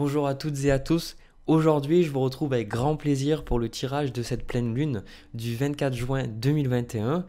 Bonjour à toutes et à tous. Aujourd'hui, je vous retrouve avec grand plaisir pour le tirage de cette pleine lune du 24 juin 2021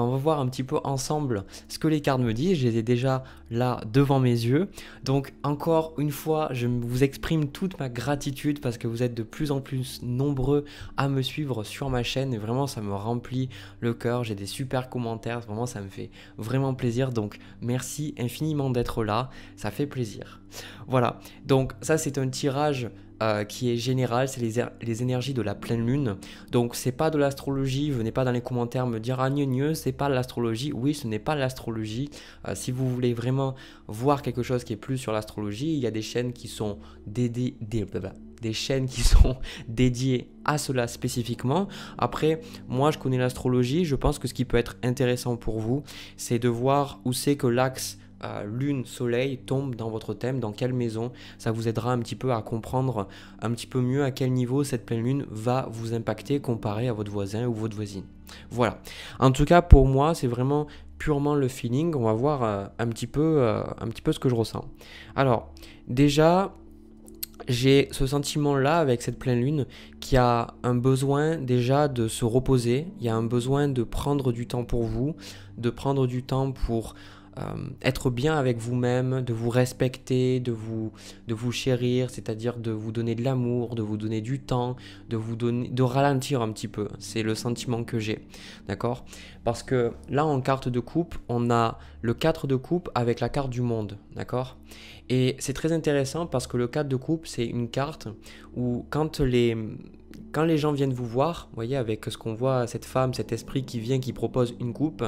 on va voir un petit peu ensemble ce que les cartes me disent. Je les ai déjà là devant mes yeux. Donc encore une fois, je vous exprime toute ma gratitude parce que vous êtes de plus en plus nombreux à me suivre sur ma chaîne. Et vraiment, ça me remplit le cœur. J'ai des super commentaires. Vraiment, ça me fait vraiment plaisir. Donc merci infiniment d'être là. Ça fait plaisir. Voilà. Donc ça, c'est un tirage euh, qui est général, c'est er-, les, énergies de la pleine lune. Donc c'est pas de l'astrologie, venez pas dans les commentaires me dire ah c'est pas l'astrologie. Oui, ce n'est pas l'astrologie. Euh, si vous voulez vraiment voir quelque chose qui est plus sur l'astrologie, il y a des chaînes qui sont dédiées des bah, bah, chaînes qui sont dédiées à cela spécifiquement. Après, moi je connais l'astrologie, je pense que ce qui peut être intéressant pour vous, c'est de voir où c'est que l'axe lune, soleil tombe dans votre thème, dans quelle maison. Ça vous aidera un petit peu à comprendre un petit peu mieux à quel niveau cette pleine lune va vous impacter comparé à votre voisin ou votre voisine. Voilà. En tout cas, pour moi, c'est vraiment purement le feeling. On va voir euh, un, petit peu, euh, un petit peu ce que je ressens. Alors, déjà, j'ai ce sentiment-là avec cette pleine lune qui a un besoin déjà de se reposer, il y a un besoin de prendre du temps pour vous, de prendre du temps pour euh, être bien avec vous-même, de vous respecter, de vous, de vous chérir, c'est-à-dire de vous donner de l'amour, de vous donner du temps, de vous donner, de ralentir un petit peu. C'est le sentiment que j'ai, d'accord Parce que là, en carte de coupe, on a le 4 de coupe avec la carte du monde, d'accord Et c'est très intéressant parce que le 4 de coupe, c'est une carte où quand les quand les gens viennent vous voir, vous voyez, avec ce qu'on voit, cette femme, cet esprit qui vient, qui propose une coupe,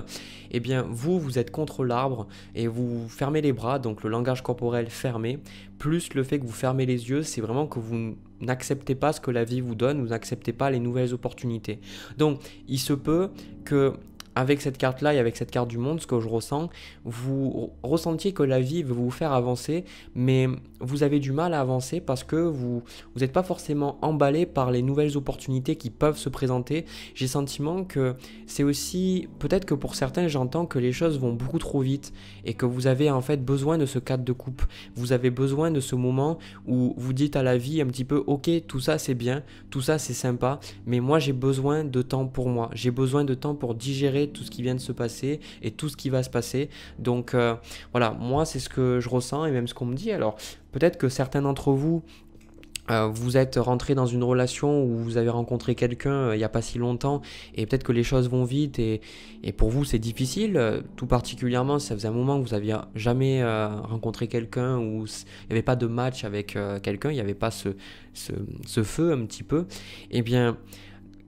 eh bien, vous, vous êtes contre l'arbre et vous fermez les bras, donc le langage corporel fermé, plus le fait que vous fermez les yeux, c'est vraiment que vous n'acceptez pas ce que la vie vous donne, vous n'acceptez pas les nouvelles opportunités. Donc, il se peut que avec cette carte-là et avec cette carte du monde, ce que je ressens, vous ressentiez que la vie veut vous faire avancer, mais vous avez du mal à avancer parce que vous vous n'êtes pas forcément emballé par les nouvelles opportunités qui peuvent se présenter. J'ai sentiment que c'est aussi peut-être que pour certains, j'entends que les choses vont beaucoup trop vite et que vous avez en fait besoin de ce cadre de coupe. Vous avez besoin de ce moment où vous dites à la vie un petit peu OK, tout ça c'est bien, tout ça c'est sympa, mais moi j'ai besoin de temps pour moi. J'ai besoin de temps pour digérer tout ce qui vient de se passer et tout ce qui va se passer. Donc euh, voilà, moi c'est ce que je ressens et même ce qu'on me dit. Alors peut-être que certains d'entre vous euh, vous êtes rentré dans une relation où vous avez rencontré quelqu'un euh, il n'y a pas si longtemps et peut-être que les choses vont vite et, et pour vous c'est difficile, tout particulièrement si ça faisait un moment que vous n'aviez jamais rencontré quelqu'un Ou il n'y avait pas de match avec quelqu'un, il n'y avait pas ce, ce, feu un petit peu, et eh bien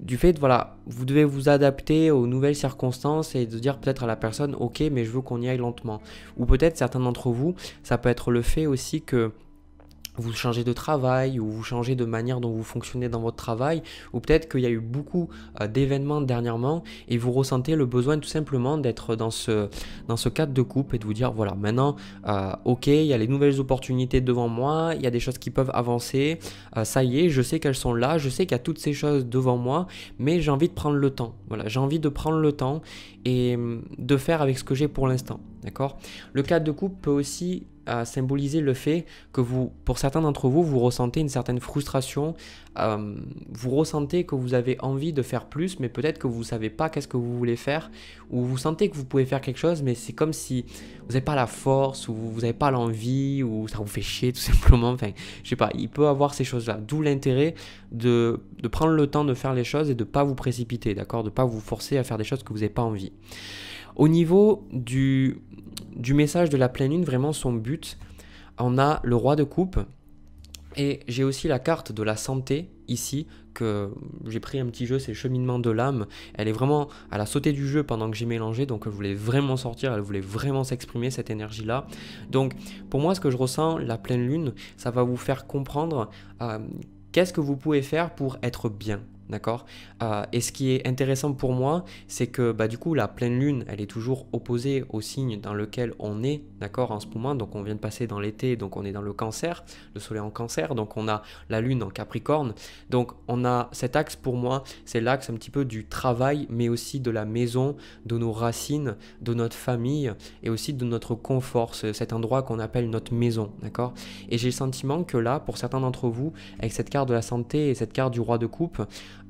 du fait, voilà, vous devez vous adapter aux nouvelles circonstances et de dire peut-être à la personne, ok, mais je veux qu'on y aille lentement. Ou peut-être certains d'entre vous, ça peut être le fait aussi que vous changez de travail ou vous changez de manière dont vous fonctionnez dans votre travail, ou peut-être qu'il y a eu beaucoup euh, d'événements dernièrement et vous ressentez le besoin tout simplement d'être dans ce, dans ce cadre de coupe et de vous dire voilà, maintenant, euh, ok, il y a les nouvelles opportunités devant moi, il y a des choses qui peuvent avancer, euh, ça y est, je sais qu'elles sont là, je sais qu'il y a toutes ces choses devant moi, mais j'ai envie de prendre le temps. Voilà, j'ai envie de prendre le temps et hum, de faire avec ce que j'ai pour l'instant. D'accord Le cadre de coupe peut aussi euh, symboliser le fait que vous, pour certains d'entre vous, vous ressentez une certaine frustration, euh, vous ressentez que vous avez envie de faire plus, mais peut-être que vous ne savez pas qu'est-ce que vous voulez faire, ou vous sentez que vous pouvez faire quelque chose, mais c'est comme si vous n'avez pas la force, ou vous n'avez pas l'envie, ou ça vous fait chier tout simplement. Enfin, je sais pas, il peut avoir ces choses-là. D'où l'intérêt de, de, prendre le temps de faire les choses et de ne pas vous précipiter, d'accord De ne pas vous forcer à faire des choses que vous n'avez pas envie. Au niveau du, du message de la pleine lune, vraiment son but, on a le roi de coupe. Et j'ai aussi la carte de la santé ici, que j'ai pris un petit jeu, c'est Cheminement de l'âme. Elle est vraiment, à la sautée du jeu pendant que j'ai mélangé, donc elle voulait vraiment sortir, elle voulait vraiment s'exprimer, cette énergie-là. Donc pour moi, ce que je ressens, la pleine lune, ça va vous faire comprendre euh, qu'est-ce que vous pouvez faire pour être bien D'accord euh, Et ce qui est intéressant pour moi, c'est que bah, du coup, la pleine lune, elle est toujours opposée au signe dans lequel on est, d'accord, en ce moment. Donc on vient de passer dans l'été, donc on est dans le cancer, le soleil en cancer, donc on a la lune en capricorne. Donc on a cet axe pour moi, c'est l'axe un petit peu du travail, mais aussi de la maison, de nos racines, de notre famille et aussi de notre confort, cet endroit qu'on appelle notre maison, d'accord Et j'ai le sentiment que là, pour certains d'entre vous, avec cette carte de la santé et cette carte du roi de coupe,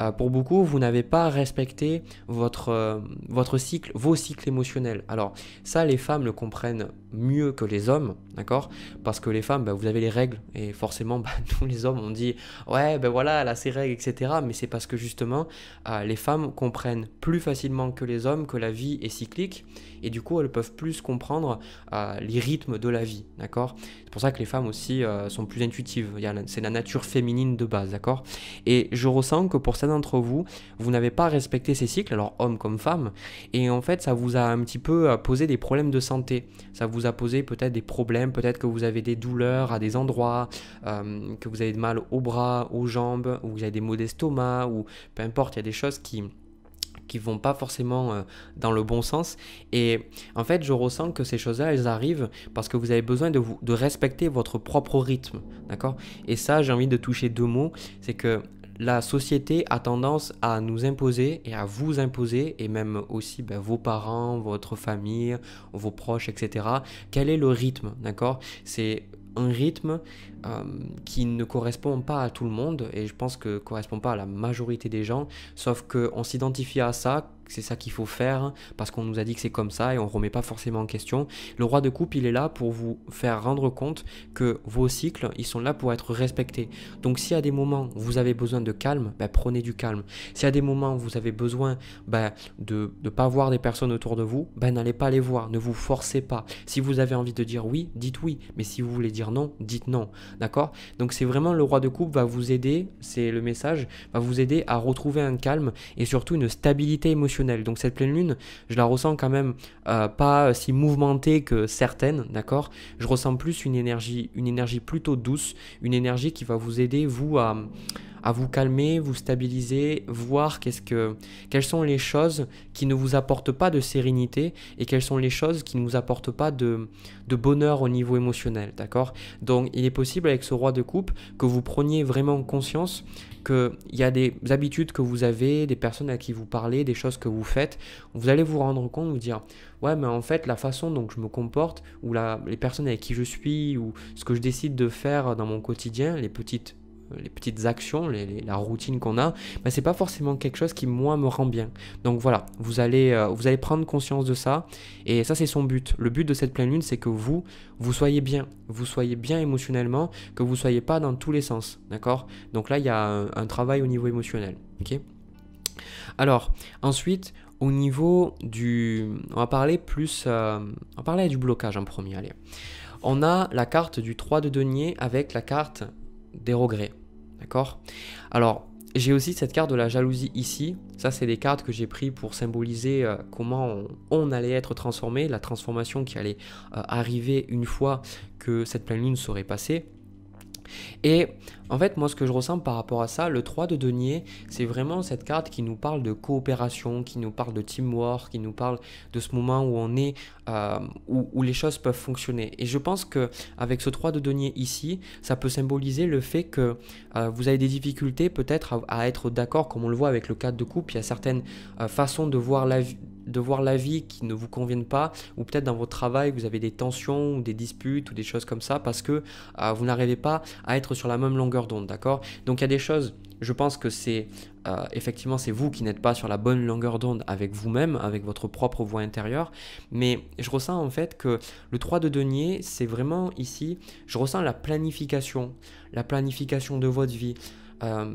euh, pour beaucoup, vous n'avez pas respecté euh, votre cycle, vos cycles émotionnels. Alors ça, les femmes le comprennent mieux que les hommes, d'accord Parce que les femmes, bah, vous avez les règles, et forcément, bah, nous les hommes, on dit, ouais, ben voilà, elle a ses règles, etc. Mais c'est parce que justement, euh, les femmes comprennent plus facilement que les hommes que la vie est cyclique, et du coup, elles peuvent plus comprendre euh, les rythmes de la vie, d'accord C'est pour ça que les femmes aussi euh, sont plus intuitives, c'est la nature féminine de base, d'accord Et je ressens que pour certains d'entre vous, vous n'avez pas respecté ces cycles, alors hommes comme femmes, et en fait, ça vous a un petit peu posé des problèmes de santé, ça vous poser peut-être des problèmes, peut-être que vous avez des douleurs à des endroits, euh, que vous avez de mal aux bras, aux jambes, ou vous avez des maux d'estomac, ou peu importe, il y a des choses qui qui vont pas forcément euh, dans le bon sens. Et en fait, je ressens que ces choses-là, elles arrivent parce que vous avez besoin de, vous, de respecter votre propre rythme, d'accord Et ça, j'ai envie de toucher deux mots, c'est que la société a tendance à nous imposer et à vous imposer, et même aussi ben, vos parents, votre famille, vos proches, etc. Quel est le rythme, d'accord C'est un rythme euh, qui ne correspond pas à tout le monde et je pense que correspond pas à la majorité des gens, sauf qu'on s'identifie à ça c'est ça qu'il faut faire, parce qu'on nous a dit que c'est comme ça et on remet pas forcément en question. Le roi de coupe, il est là pour vous faire rendre compte que vos cycles, ils sont là pour être respectés. Donc si à des moments vous avez besoin de calme, ben, prenez du calme. Si à des moments vous avez besoin ben, de ne pas voir des personnes autour de vous, ben n'allez pas les voir, ne vous forcez pas. Si vous avez envie de dire oui, dites oui, mais si vous voulez dire non, dites non. D'accord Donc c'est vraiment le roi de coupe va vous aider, c'est le message, va vous aider à retrouver un calme et surtout une stabilité émotionnelle donc cette pleine lune, je la ressens quand même euh, pas si mouvementée que certaines, d'accord Je ressens plus une énergie, une énergie plutôt douce, une énergie qui va vous aider, vous, à, vous calmer, vous stabiliser, voir quest que, quelles sont les choses qui ne vous apportent pas de sérénité et quelles sont les choses qui ne vous apportent pas de, bonheur au niveau émotionnel, d'accord Donc il est possible avec ce roi de coupe que vous preniez vraiment conscience qu'il y a des habitudes que vous avez, des personnes à qui vous parlez, des choses que vous faites, vous allez vous rendre compte, vous dire ouais mais en fait la façon dont je me comporte ou la, les personnes avec qui je suis ou ce que je décide de faire dans mon quotidien, les petites euh, les petites actions, la routine qu'on a, bah, c'est pas forcément quelque chose qui moi me rend bien. Donc voilà, vous allez, euh, vous allez prendre conscience de ça et ça c'est son but. Le but de cette pleine lune c'est que vous, vous soyez bien, vous soyez bien émotionnellement, que vous soyez pas dans tous les sens, d'accord Donc là il y a un travail au niveau émotionnel, ok alors, ensuite, au niveau du... On va parler plus... Euh, on parlait du blocage en premier, allez. On a la carte du 3 de denier avec la carte des regrets. D'accord Alors, j'ai aussi cette carte de la jalousie ici. Ça, c'est des cartes que j'ai prises pour symboliser euh, comment on, allait être transformé, la transformation qui allait euh, arriver une fois que cette pleine lune serait passée. Et en fait, moi, ce que je ressens par rapport à ça, le 3 de denier, c'est vraiment cette carte qui nous parle de coopération, qui nous parle de teamwork, qui nous parle de ce moment où on est, euh, où, les choses peuvent fonctionner. Et je pense que avec ce 3 de denier ici, ça peut symboliser le fait que euh, vous avez des difficultés peut-être à, être d'accord, comme on le voit avec le 4 de coupe. Il y a certaines euh, façons de voir la vie de voir la vie qui ne vous conviennent pas, ou peut-être dans votre travail, vous avez des tensions ou des disputes ou des choses comme ça, parce que euh, vous n'arrivez pas à être sur la même longueur d'onde, d'accord Donc il y a des choses, je pense que c'est euh, effectivement c'est vous qui n'êtes pas sur la bonne longueur d'onde avec vous-même, avec votre propre voix intérieure, mais je ressens en fait que le 3 de denier, c'est vraiment ici, je ressens la planification, la planification de votre vie. Euh,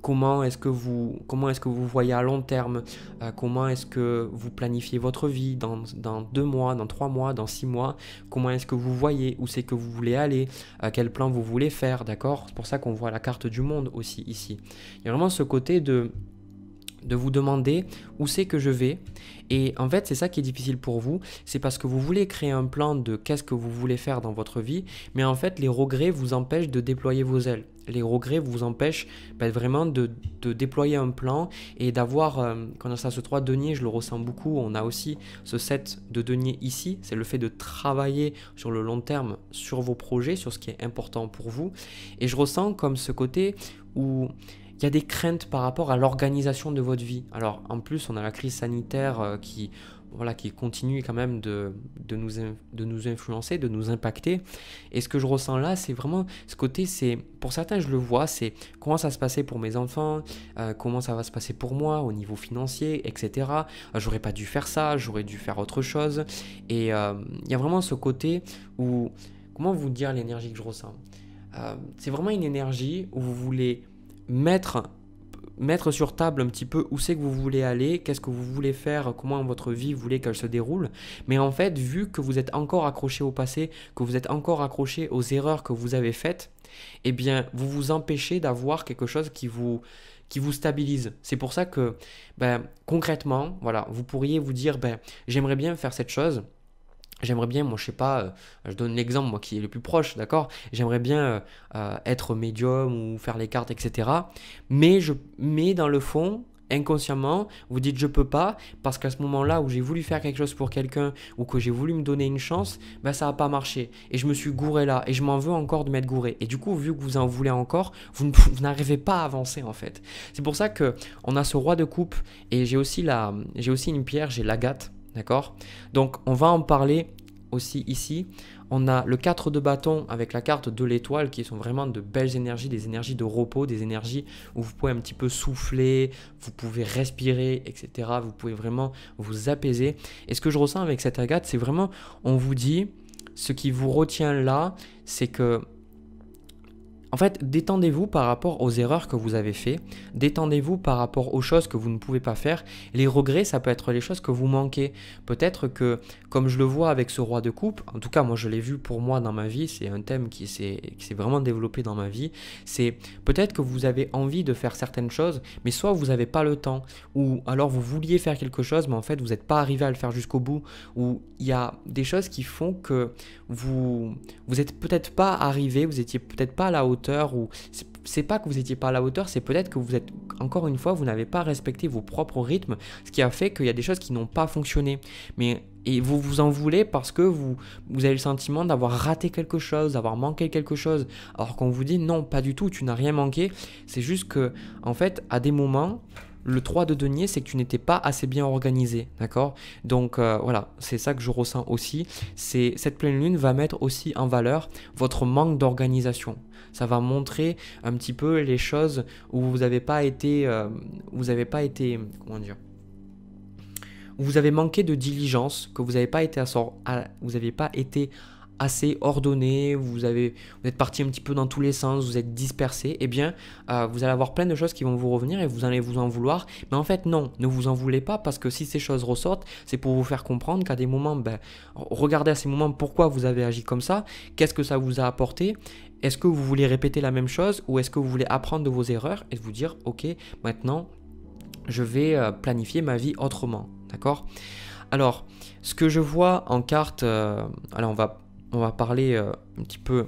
comment est-ce que vous comment est-ce que vous voyez à long terme, euh, comment est-ce que vous planifiez votre vie dans, dans, deux mois, dans trois mois, dans six mois, comment est-ce que vous voyez où c'est que vous voulez aller, à euh, quel plan vous voulez faire, d'accord C'est pour ça qu'on voit la carte du monde aussi ici. Il y a vraiment ce côté de de vous demander où c'est que je vais. Et en fait, c'est ça qui est difficile pour vous. C'est parce que vous voulez créer un plan de qu'est-ce que vous voulez faire dans votre vie, mais en fait, les regrets vous empêchent de déployer vos ailes les regrets vous empêchent ben, vraiment de, déployer un plan et d'avoir, euh, on a ce 3 deniers, je le ressens beaucoup, on a aussi ce 7 de deniers ici, c'est le fait de travailler sur le long terme, sur vos projets, sur ce qui est important pour vous. Et je ressens comme ce côté où il y a des craintes par rapport à l'organisation de votre vie. Alors en plus, on a la crise sanitaire euh, qui voilà, qui continue quand même de, nous, de nous influencer, de nous impacter. Et ce que je ressens là, c'est vraiment ce côté, c'est pour certains, je le vois, c'est comment ça se passait pour mes enfants, euh, comment ça va se passer pour moi au niveau financier, etc. Euh, j'aurais pas dû faire ça, j'aurais dû faire autre chose. Et euh, il y a vraiment ce côté où, comment vous dire l'énergie que je ressens C'est vraiment une énergie où vous voulez mettre mettre sur table un petit peu où c'est que vous voulez aller, qu'est-ce que vous voulez faire, comment votre vie voulait voulez qu'elle se déroule. Mais en fait, vu que vous êtes encore accroché au passé, que vous êtes encore accroché aux erreurs que vous avez faites, eh bien, vous vous empêchez d'avoir quelque chose qui vous qui vous stabilise. C'est pour ça que, ben, concrètement, voilà, vous pourriez vous dire, ben, j'aimerais bien faire cette chose, J'aimerais bien, moi je sais pas, euh, je donne l'exemple moi qui est le plus proche, d'accord J'aimerais bien euh, euh, être médium ou faire les cartes, etc. Mais je, mets dans le fond, inconsciemment, vous dites je peux pas parce qu'à ce moment-là où j'ai voulu faire quelque chose pour quelqu'un ou que j'ai voulu me donner une chance, ben ça n'a pas marché et je me suis gouré là et je m'en veux encore de m'être gouré. Et du coup, vu que vous en voulez encore, vous n'arrivez pas à avancer en fait. C'est pour ça que on a ce roi de coupe et j'ai aussi la j'ai aussi une pierre, j'ai l'agate D'accord Donc on va en parler aussi ici. On a le 4 de bâton avec la carte de l'étoile qui sont vraiment de belles énergies, des énergies de repos, des énergies où vous pouvez un petit peu souffler, vous pouvez respirer, etc. Vous pouvez vraiment vous apaiser. Et ce que je ressens avec cette agate, c'est vraiment, on vous dit, ce qui vous retient là, c'est que en fait, détendez-vous par rapport aux erreurs que vous avez faites, détendez-vous par rapport aux choses que vous ne pouvez pas faire. Les regrets, ça peut être les choses que vous manquez. Peut-être que, comme je le vois avec ce roi de coupe, en tout cas, moi je l'ai vu pour moi dans ma vie, c'est un thème qui s'est vraiment développé dans ma vie, c'est peut-être que vous avez envie de faire certaines choses, mais soit vous n'avez pas le temps, ou alors vous vouliez faire quelque chose, mais en fait vous n'êtes pas arrivé à le faire jusqu'au bout, ou il y a des choses qui font que vous vous êtes peut-être pas arrivé, vous étiez peut-être pas à la hauteur ou c'est pas que vous étiez pas à la hauteur, c'est peut-être que vous êtes encore une fois vous n'avez pas respecté vos propres rythmes, ce qui a fait qu'il y a des choses qui n'ont pas fonctionné. Mais et vous vous en voulez parce que vous, vous avez le sentiment d'avoir raté quelque chose, d'avoir manqué quelque chose, alors qu'on vous dit non, pas du tout, tu n'as rien manqué. C'est juste que, en fait, à des moments, le 3 de denier, c'est que tu n'étais pas assez bien organisé, d'accord Donc euh, voilà, c'est ça que je ressens aussi. C'est cette pleine lune va mettre aussi en valeur votre manque d'organisation. Ça va montrer un petit peu les choses où vous n'avez pas été, euh, vous n'avez pas été, comment dire où Vous avez manqué de diligence, que vous n'avez pas été à, vous n'avez pas été assez ordonné, vous, avez, êtes parti un petit peu dans tous les sens, vous êtes dispersé, et eh bien, euh, vous allez avoir plein de choses qui vont vous revenir et vous allez vous en vouloir. Mais en fait, non, ne vous en voulez pas parce que si ces choses ressortent, c'est pour vous faire comprendre qu'à des moments, ben, regardez à ces moments pourquoi vous avez agi comme ça, qu'est-ce que ça vous a apporté, est-ce que vous voulez répéter la même chose ou est-ce que vous voulez apprendre de vos erreurs et vous dire, ok, maintenant, je vais euh, planifier ma vie autrement, d'accord Alors, ce que je vois en carte, euh, alors on va on va parler euh, un petit peu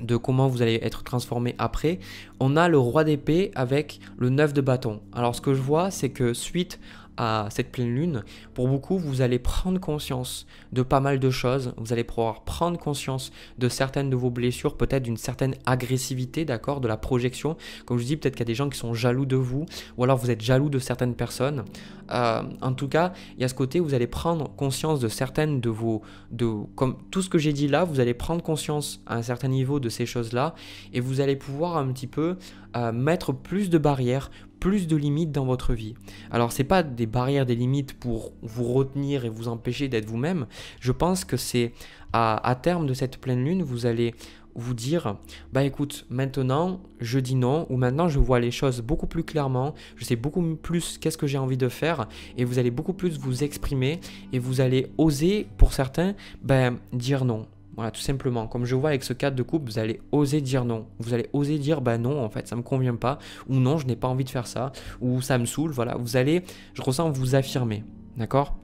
de comment vous allez être transformé après, on a le roi d'épée avec le 9 de bâton. Alors ce que je vois, c'est que suite à cette pleine lune, pour beaucoup, vous allez prendre conscience de pas mal de choses. Vous allez pouvoir prendre conscience de certaines de vos blessures, peut-être d'une certaine agressivité, d'accord, de la projection. Comme je dis, peut-être qu'il y a des gens qui sont jaloux de vous, ou alors vous êtes jaloux de certaines personnes. Euh, en tout cas, il y a ce côté, où vous allez prendre conscience de certaines de vos, de comme tout ce que j'ai dit là, vous allez prendre conscience à un certain niveau de ces choses-là, et vous allez pouvoir un petit peu euh, mettre plus de barrières, plus de limites dans votre vie. Alors c'est pas des barrières, des limites pour vous retenir et vous empêcher d'être vous-même. Je pense que c'est à, terme de cette pleine lune, vous allez vous dire bah écoute maintenant je dis non ou maintenant je vois les choses beaucoup plus clairement je sais beaucoup plus qu'est-ce que j'ai envie de faire et vous allez beaucoup plus vous exprimer et vous allez oser pour certains ben dire non voilà, tout simplement. Comme je vois avec ce cadre de coupe, vous allez oser dire non. Vous allez oser dire, bah non, en fait, ça me convient pas, ou non, je n'ai pas envie de faire ça, ou ça me saoule, voilà. Vous allez, je ressens, vous affirmer. D'accord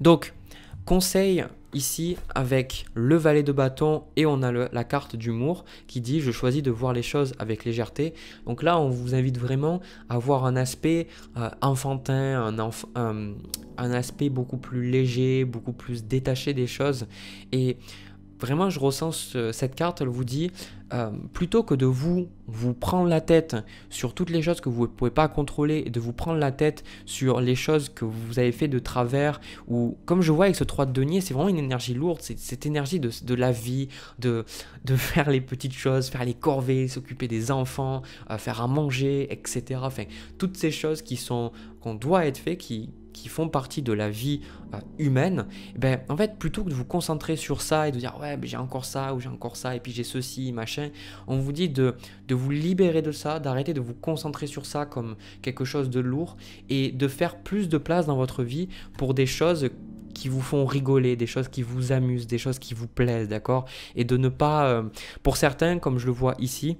Donc, Conseil ici avec le valet de bâton et on a la carte d'humour qui dit je choisis de voir les choses avec légèreté. Donc là on vous invite vraiment à avoir un aspect euh, enfantin, un, euh, un aspect beaucoup plus léger, beaucoup plus détaché des choses et vraiment, je ressens cette carte, elle vous dit, euh, plutôt que de vous, vous prendre la tête sur toutes les choses que vous ne pouvez pas contrôler et de vous prendre la tête sur les choses que vous avez fait de travers, ou comme je vois avec ce 3 de denier, c'est vraiment une énergie lourde, c'est cette énergie de, la vie, de, de, faire les petites choses, faire les corvées, s'occuper des enfants, euh, faire à manger, etc. Enfin, toutes ces choses qui sont qu'on doit être fait, qui, qui font partie de la vie euh, humaine, eh ben, en fait, plutôt que de vous concentrer sur ça et de dire ouais, ben, j'ai encore ça ou j'ai encore ça et puis j'ai ceci, machin, on vous dit de, vous libérer de ça, d'arrêter de vous concentrer sur ça comme quelque chose de lourd et de faire plus de place dans votre vie pour des choses qui vous font rigoler, des choses qui vous amusent, des choses qui vous plaisent, d'accord Et de ne pas, euh, pour certains, comme je le vois ici,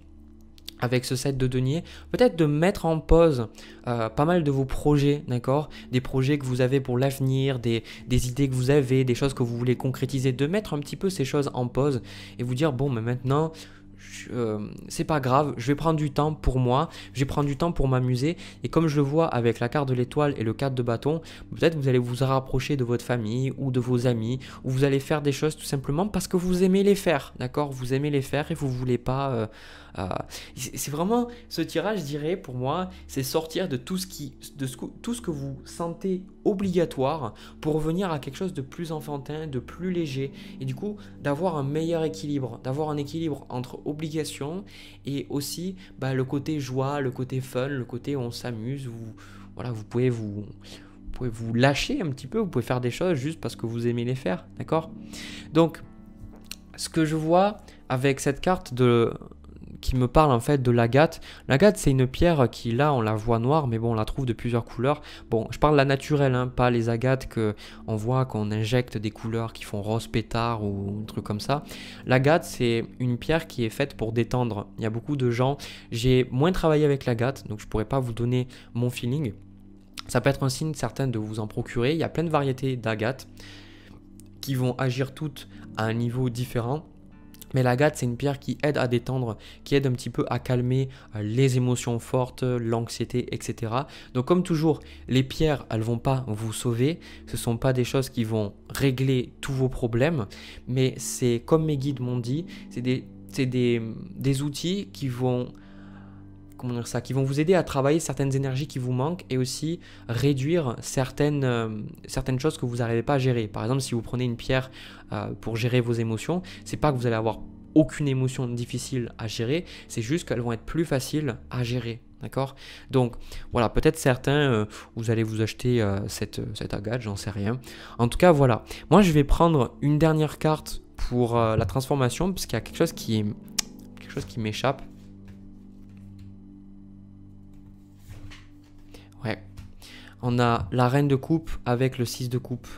avec ce set de deniers, peut-être de mettre en pause euh, pas mal de vos projets, d'accord Des projets que vous avez pour l'avenir, des, des, idées que vous avez, des choses que vous voulez concrétiser, de mettre un petit peu ces choses en pause et vous dire, bon, mais maintenant, euh, c'est pas grave, je vais prendre du temps pour moi, je vais prendre du temps pour m'amuser. Et comme je le vois avec la carte de l'étoile et le 4 de bâton, peut-être vous allez vous rapprocher de votre famille ou de vos amis, ou vous allez faire des choses tout simplement parce que vous aimez les faire, d'accord Vous aimez les faire et vous voulez pas. Euh, euh, c'est vraiment ce tirage, je dirais, pour moi, c'est sortir de tout ce qui, de tout ce que vous sentez obligatoire pour revenir à quelque chose de plus enfantin, de plus léger, et du coup d'avoir un meilleur équilibre, d'avoir un équilibre entre obligation et aussi bah, le côté joie, le côté fun, le côté on s'amuse, vous, voilà, vous pouvez vous, pouvez vous lâcher un petit peu, vous pouvez faire des choses juste parce que vous aimez les faire, d'accord Donc, ce que je vois avec cette carte de qui me parle en fait de l'agate. L'agate, c'est une pierre qui, là, on la voit noire, mais bon, on la trouve de plusieurs couleurs. Bon, je parle de la naturelle, hein, pas les agates qu'on on voit qu'on injecte des couleurs qui font rose pétard ou un truc comme ça. L'agate, c'est une pierre qui est faite pour détendre. Il y a beaucoup de gens. J'ai moins travaillé avec l'agate, donc je pourrais pas vous donner mon feeling. Ça peut être un signe certain de vous en procurer. Il y a plein de variétés d'agates qui vont agir toutes à un niveau différent. Mais l'agate, c'est une pierre qui aide à détendre, qui aide un petit peu à calmer euh, les émotions fortes, l'anxiété, etc. Donc comme toujours, les pierres, elles vont pas vous sauver. Ce sont pas des choses qui vont régler tous vos problèmes. Mais c'est, comme mes guides m'ont dit, c'est des, des outils qui vont comment dire ça, qui vont vous aider à travailler certaines énergies qui vous manquent et aussi réduire certaines, euh, certaines choses que vous n'arrivez pas à gérer. Par exemple, si vous prenez une pierre euh, pour gérer vos émotions, c'est pas que vous allez avoir aucune émotion difficile à gérer, c'est juste qu'elles vont être plus faciles à gérer. D'accord Donc voilà, peut-être certains, euh, vous allez vous acheter cette, cette agate, j'en sais rien. En tout cas, voilà. Moi, je vais prendre une dernière carte pour la transformation, parce qu'il y a quelque chose qui, quelque chose qui m'échappe. on a la reine de coupe avec le 6 de coupe.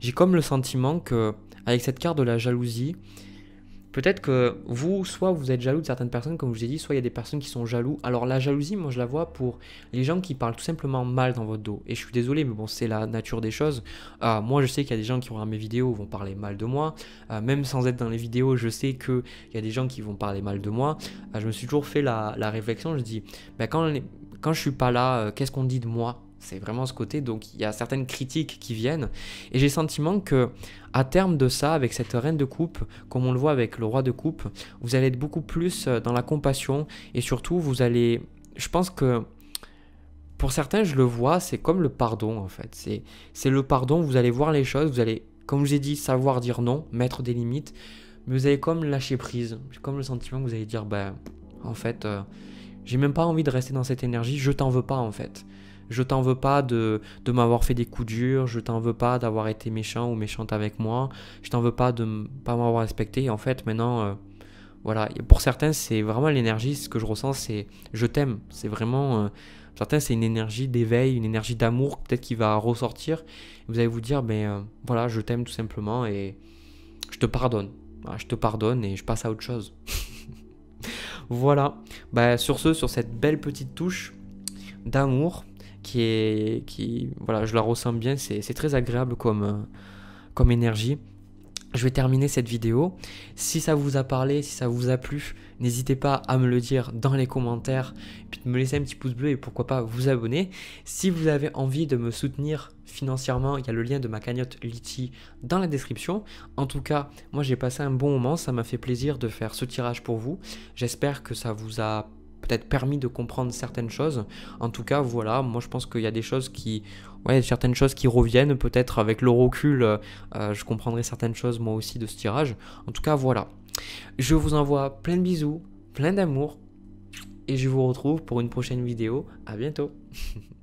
J'ai comme le sentiment que, avec cette carte de la jalousie, peut-être que vous, soit vous êtes jaloux de certaines personnes, comme je vous ai dit, soit il y a des personnes qui sont jaloux. Alors la jalousie, moi je la vois pour les gens qui parlent tout simplement mal dans votre dos. Et je suis désolé, mais bon, c'est la nature des choses. Euh, moi je sais qu'il y a des gens qui regardent mes vidéos vont parler mal de moi. Euh, même sans être dans les vidéos, je sais qu'il y a des gens qui vont parler mal de moi. Euh, je me suis toujours fait la, réflexion, je dis, bah, quand, quand je suis pas là, qu'est-ce qu'on dit de moi c'est vraiment ce côté, donc il y a certaines critiques qui viennent. Et j'ai le sentiment que, à terme de ça, avec cette reine de coupe, comme on le voit avec le roi de coupe, vous allez être beaucoup plus euh, dans la compassion. Et surtout, vous allez. Je pense que pour certains, je le vois, c'est comme le pardon en fait. C'est le pardon, vous allez voir les choses, vous allez, comme je vous ai dit, savoir dire non, mettre des limites, mais vous allez comme lâcher prise. J'ai comme le sentiment que vous allez dire, ben, en fait, euh, j'ai même pas envie de rester dans cette énergie, je t'en veux pas en fait. Je t'en veux pas de, m'avoir fait des coups durs, je t'en veux pas d'avoir été méchant ou méchante avec moi, je t'en veux pas de pas m'avoir respecté. en fait, maintenant, euh, voilà. pour certains, c'est vraiment l'énergie, ce que je ressens, c'est je t'aime. C'est vraiment. Euh, certains, c'est une énergie d'éveil, une énergie d'amour, peut-être qui va ressortir. Vous allez vous dire, ben euh, voilà, je t'aime tout simplement et je te pardonne. Ah, je te pardonne et je passe à autre chose. Voilà. Ben, sur ce, sur cette belle petite touche d'amour, qui est, qui, voilà, je la ressens bien, c'est très agréable comme, euh, comme énergie. Je vais terminer cette vidéo. Si ça vous a parlé, si ça vous a plu, n'hésitez pas à me le dire dans les commentaires, puis de me laisser un petit pouce bleu et pourquoi pas vous abonner. Si vous avez envie de me soutenir financièrement, il y a le lien de ma cagnotte Liti dans la description. En tout cas, moi j'ai passé un bon moment, ça m'a fait plaisir de faire ce tirage pour vous. J'espère que ça vous a peut-être permis de comprendre certaines choses. En tout cas, voilà, moi je pense qu'il y a des choses qui, ouais, certaines choses qui reviennent. Peut-être avec le recul, euh, euh, je comprendrai certaines choses moi aussi de ce tirage. En tout cas, voilà. Je vous envoie plein de bisous, plein d'amour, et je vous retrouve pour une prochaine vidéo. À bientôt.